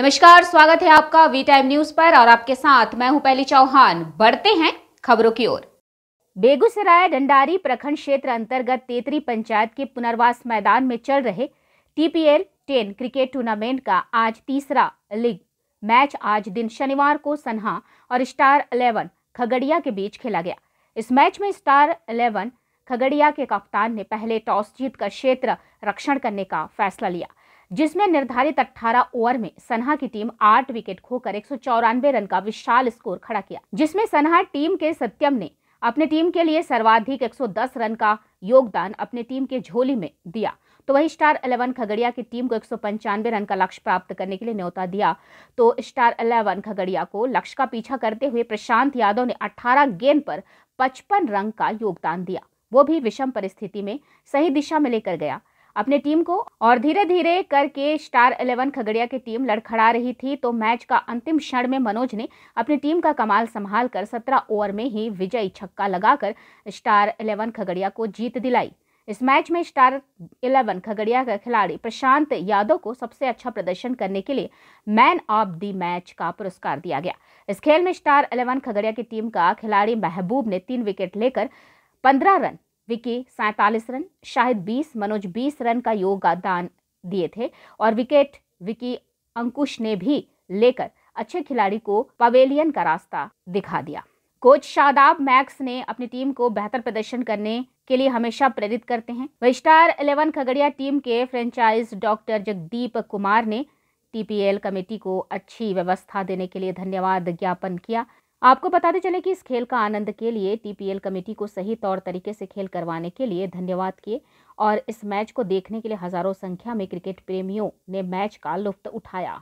नमस्कार स्वागत है आपका वी टाइम न्यूज पर और आपके साथ मैं हूं पहली चौहान बढ़ते हैं खबरों की ओर बेगूसराय डंडारी प्रखंड क्षेत्र अंतर्गत तेतरी पंचायत के पुनर्वास मैदान में चल रहे टीपीएल टेन क्रिकेट टूर्नामेंट का आज तीसरा लीग मैच आज दिन शनिवार को सन्हा और स्टार अलेवन खगड़िया के बीच खेला गया इस मैच में स्टार अलेवन खगड़िया के कप्तान ने पहले टॉस जीतकर क्षेत्र रक्षण करने का फैसला लिया जिसमें निर्धारित 18 ओवर में सन्हा की टीम 8 विकेट खोकर एक रन का विशाल स्कोर खड़ा किया जिसमें सन्हा टीम के सत्यम ने अपने टीम के लिए सर्वाधिक 110 रन का योगदान अपने टीम के झोली में दिया तो वही स्टार 11 खगड़िया की टीम को एक रन का लक्ष्य प्राप्त करने के लिए न्योता दिया तो स्टार 11 खगड़िया को लक्ष्य का पीछा करते हुए प्रशांत यादव ने 18 गेंद पर 55 रन का योगदान दिया वो भी विषम परिस्थिति में सही दिशा में लेकर गया अपने टीम को और धीरे धीरे करके स्टार इलेवन खगड़िया की टीम लड़खड़ा रही थी तो मैच का अंतिम क्षण में मनोज ने अपनी टीम का कमाल संभाल कर सत्रह ओवर में ही विजय छक्का लगाकर स्टार इलेवन खगड़िया को जीत दिलाई इस मैच में स्टार इलेवन खगड़िया का खिलाड़ी प्रशांत यादव को सबसे अच्छा प्रदर्शन करने के लिए मैन ऑफ द मैच का पुरस्कार दिया गया इस खेल में स्टार इलेवन खगड़िया की टीम का खिलाड़ी महबूब ने तीन विकेट लेकर पंद्रह रन विके सैतालीस रन शाहिद बीस मनोज बीस रन का योगदान दिए थे और विकेट विकी अंकुश ने भी लेकर अच्छे खिलाड़ी को पवेलियन का रास्ता दिखा दिया कोच शादाब मैक्स ने अपनी टीम को बेहतर प्रदर्शन करने के लिए हमेशा प्रेरित करते हैं वही स्टार इलेवन खगड़िया टीम के फ्रेंचाइज डॉक्टर जगदीप कुमार ने टीपीएल कमेटी को अच्छी व्यवस्था देने के लिए धन्यवाद ज्ञापन किया आपको बताते चले कि इस खेल का आनंद के लिए टीपीएल कमेटी को सही तौर तरीके से खेल करवाने के लिए धन्यवाद किए और इस मैच को देखने के लिए हजारों संख्या में क्रिकेट प्रेमियों ने मैच का लुफ्त उठाया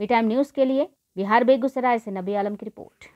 वी टाइम न्यूज़ के लिए बिहार बेगूसराय से नबी आलम की रिपोर्ट